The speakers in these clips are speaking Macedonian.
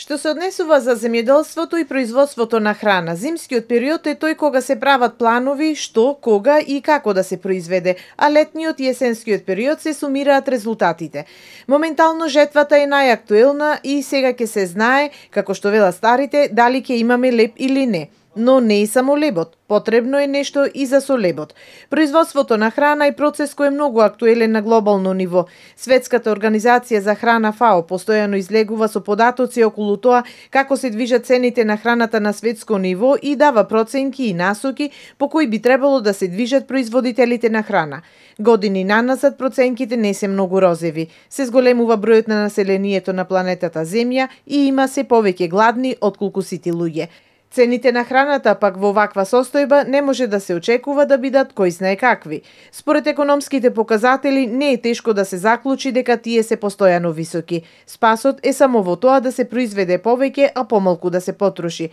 Што се однесува за земјоделството и производството на храна, зимскиот период е тој кога се прават планови што, кога и како да се произведе, а летниот и есенскиот период се сумираат резултатите. Моментално жетвата е најактуелна и сега ќе се знае, како што велат старите, дали ќе имаме леп или не. Но не и само лебот, потребно е нешто и за солебот. Производството на храна е процес кој е многу актуелен на глобално ниво. Светската организација за храна ФАО постојано излегува со податоци околу тоа како се движат цените на храната на светско ниво и дава проценки и насоки по кои би требало да се движат производителите на храна. Години нанасад проценките не се многу розеви. Се зголемува бројот на населението на планетата Земја и има се повеќе гладни отколку сите луѓе. Цените на храната пак во ваква состојба не може да се очекува да бидат кои знае какви. Според економските показатели не е тешко да се заклучи дека тие се постојано високи. Спасот е само во тоа да се произведе повеќе, а помалку да се потроши.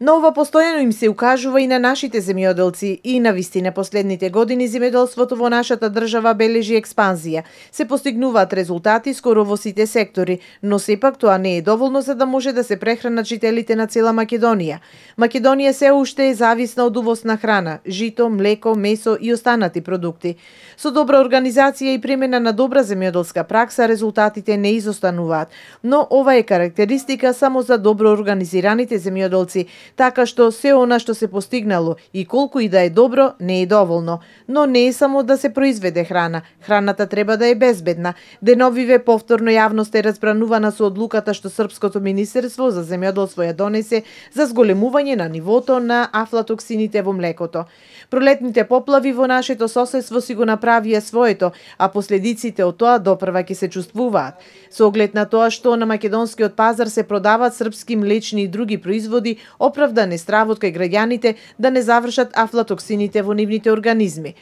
Но ова постојано им се укажува и на нашите земјоделци и на вистина последните години земјоделството во нашата држава бележи експанзија. Се постигнуваат резултати скоро во сите сектори, но сепак тоа не е доволно за да може да се прехранат жителите на цела Македонија. Македонија се уште е зависна од увоз на храна, жито, млеко, месо и останати продукти. Со добра организација и примена на добра земјоделска пракса резултатите не изостануваат, но ова е карактеристика само за добро организираните земјоделци така што се она што се постигнало и колку и да е добро, не е доволно. Но не е само да се произведе храна. Храната треба да е безбедна. Деновиве повторно јавност е разбранувана со одлуката што Српското министерство за земјоделство ја донесе за зголемување на нивото на афлатоксините во млекото. Пролетните поплави во нашето соседство си го направија своето, а последиците од тоа допрва ќе се чувствуваат. Со оглед на тоа што на македонскиот пазар се продаваат српски млечни и други производи, неоправдани стравот кај граѓаните да не завршат афлатоксините во нивните организми.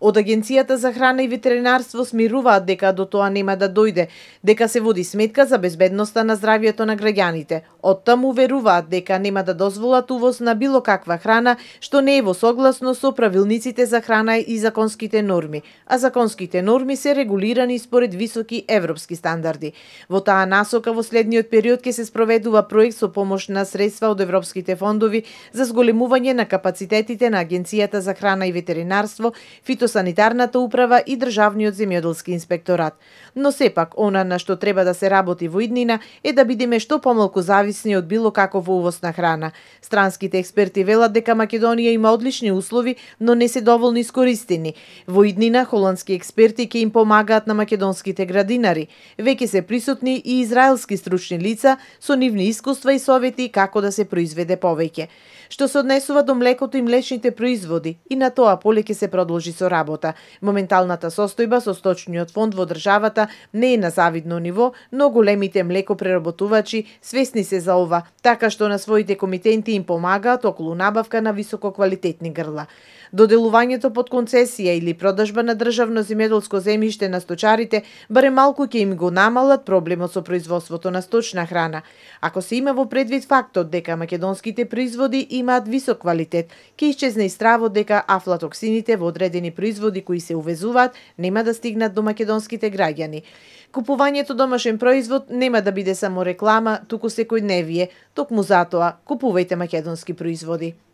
Од Агенцијата за храна и ветеринарство смируваат дека до тоа нема да дојде, дека се води сметка за безбедноста на здравјето на граѓаните. Од таму веруваат дека нема да дозволат увоз на било каква храна што не е во согласно со правилниците за храна и законските норми, а законските норми се регулирани според високи европски стандарди. Во таа насока во следниот период ќе се спроведува проект со помош на средства од европските фондови за зголемување на капацитетите на Агенцијата за храна и ветеринарство, фито фитосанитарната санитарната управа и државниот земјоделски инспекторат. Но сепак, она на што треба да се работи во иднина е да бидеме што помалку зависни од било каков увоз на храна. Странските експерти велат дека Македонија има одлични услови, но не се доволно искористени. Во иднина холандски експерти ќе им помагаат на македонските градинари. Веќе се присутни и израелски стручни лица со нивни искуства и совети како да се произведе повеќе што се однесува до млекото и млечните производи и на тоа поле ќе се продолжи со работа. Моменталната состојба со сточниот фонд во државата не е на завидно ниво, но големите млекопреработувачи свесни се за ова, така што на своите комитенти им помагаат околу набавка на висококвалитетни грла. Доделувањето под концесија или продажба на државно земјоделско земјиште на сточарите баре малку ќе им го намалат проблемот со производството на сточна храна. Ако се има во предвид фактот дека македонските производи имаат висок квалитет, ќе исчезне и стравот дека афлатоксините во одредени производи кои се увезуваат нема да стигнат до македонските граѓани. Купувањето домашен производ нема да биде само реклама, туку секој не вие, токму затоа купувајте македонски производи.